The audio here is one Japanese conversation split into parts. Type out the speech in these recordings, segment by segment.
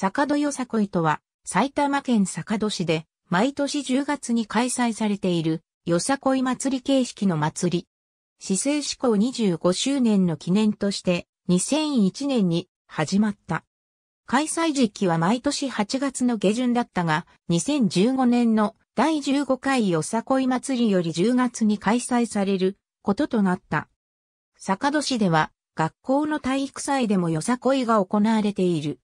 坂戸よさこいとは、埼玉県坂戸市で、毎年10月に開催されている、よさこい祭り形式の祭り。市政施行25周年の記念として、2001年に始まった。開催時期は毎年8月の下旬だったが、2015年の第15回よさこい祭りより10月に開催されることとなった。坂戸市では、学校の体育祭でもよさこいが行われている。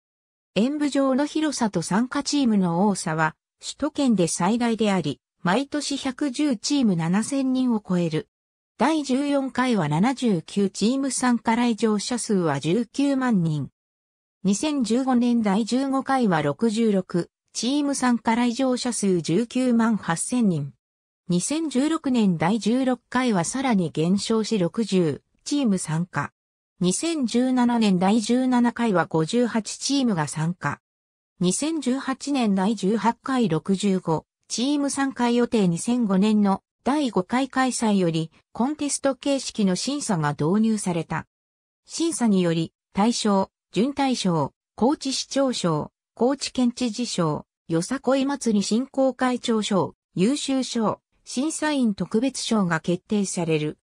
演舞場の広さと参加チームの多さは、首都圏で最大であり、毎年110チーム7000人を超える。第14回は79チーム参加来場者数は19万人。2015年第15回は66、チーム参加来場者数19万8000人。2016年第16回はさらに減少し60、チーム参加。2017年第17回は58チームが参加。2018年第18回65、チーム参加予定2005年の第5回開催よりコンテスト形式の審査が導入された。審査により大賞、準大賞、高知市長賞、高知県知事賞、よさこい祭り振興会長賞、優秀賞、審査員特別賞が決定される。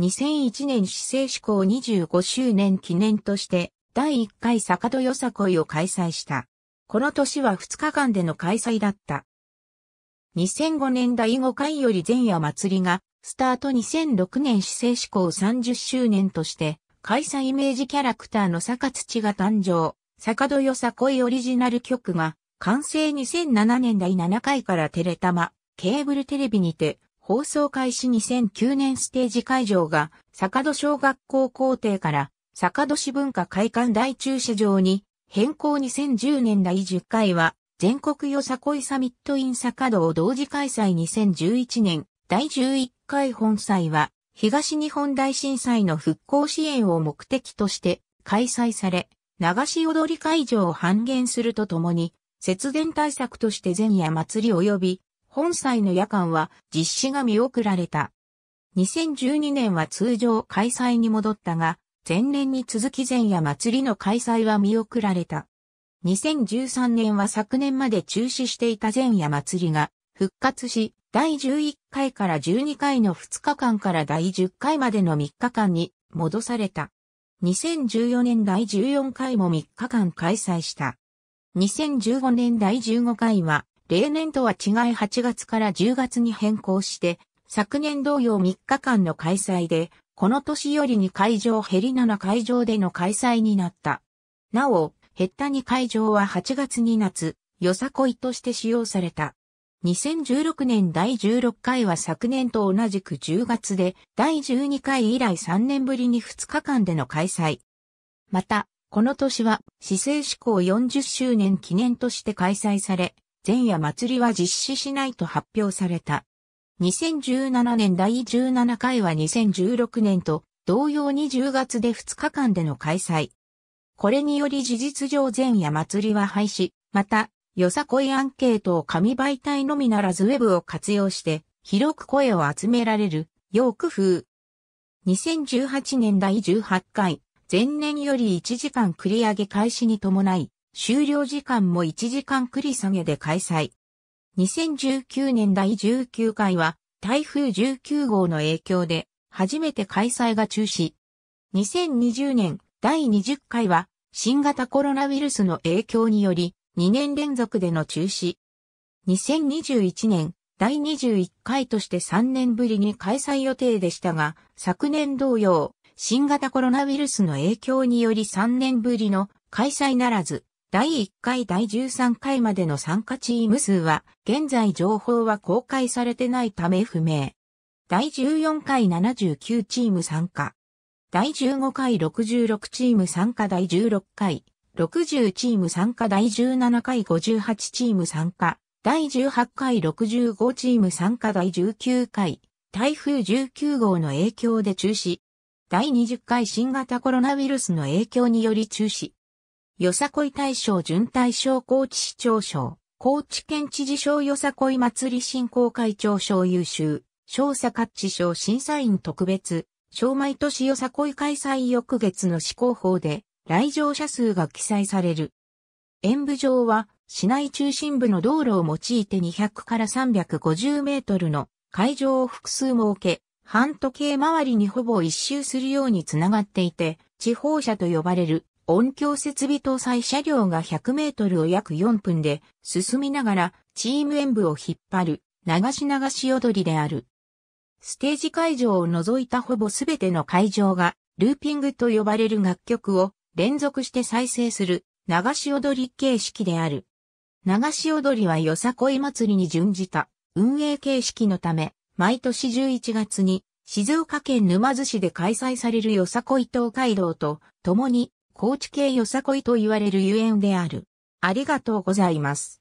2001年市政志向25周年記念として第1回坂戸よさこいを開催した。この年は2日間での開催だった。2005年第5回より前夜祭りが、スタート2006年市政志向30周年として、開催イメージキャラクターの坂土が誕生、坂戸よさこいオリジナル曲が、完成2007年第7回からテレタマ、ケーブルテレビにて、放送開始2009年ステージ会場が坂戸小学校校庭から坂戸市文化会館大駐車場に変更2010年第10回は全国よさこいサミットイン坂戸を同時開催2011年第11回本祭は東日本大震災の復興支援を目的として開催され、流し踊り会場を半減するとともに、節電対策として前夜祭り及び本祭の夜間は実施が見送られた。2012年は通常開催に戻ったが、前年に続き前夜祭りの開催は見送られた。2013年は昨年まで中止していた前夜祭りが復活し、第11回から12回の2日間から第10回までの3日間に戻された。2014年第14回も3日間開催した。2015年第15回は例年とは違い8月から10月に変更して、昨年同様3日間の開催で、この年よりに会場ヘリ7会場での開催になった。なお、ヘッタ2会場は8月に夏、よさこいとして使用された。2016年第16回は昨年と同じく10月で、第12回以来3年ぶりに2日間での開催。また、この年は、市政施行40周年記念として開催され、前夜祭りは実施しないと発表された。2017年第17回は2016年と同様に10月で2日間での開催。これにより事実上前夜祭りは廃止、また、よさこいアンケートを紙媒体のみならずウェブを活用して広く声を集められるよう工夫。2018年第18回、前年より1時間繰り上げ開始に伴い、終了時間も1時間繰り下げで開催。2019年第19回は台風19号の影響で初めて開催が中止。2020年第20回は新型コロナウイルスの影響により2年連続での中止。2021年第21回として3年ぶりに開催予定でしたが、昨年同様、新型コロナウイルスの影響により3年ぶりの開催ならず、第1回第13回までの参加チーム数は、現在情報は公開されてないため不明。第14回79チーム参加。第15回66チーム参加第16回60チーム参加第17回58チーム参加第18回65チーム参加第19回台風19号の影響で中止第20回新型コロナウイルスの影響により中止よさこい大賞準大賞高知市長賞、高知県知事賞よさこい祭り振興会長賞優秀、小佐カ知賞審査員特別、賞毎年よさこい開催翌月の施行法で、来場者数が記載される。演舞場は、市内中心部の道路を用いて200から350メートルの会場を複数設け、半時計回りにほぼ一周するようにつながっていて、地方車と呼ばれる音響設備搭載車両が100メートルを約4分で進みながらチーム演舞を引っ張る流し流し踊りである。ステージ会場を除いたほぼすべての会場がルーピングと呼ばれる楽曲を連続して再生する流し踊り形式である。流し踊りはよさこい祭りに準じた運営形式のため、毎年11月に静岡県沼津市で開催されるよさこい東海道と共に高知系よさこいと言われるゆえんである。ありがとうございます。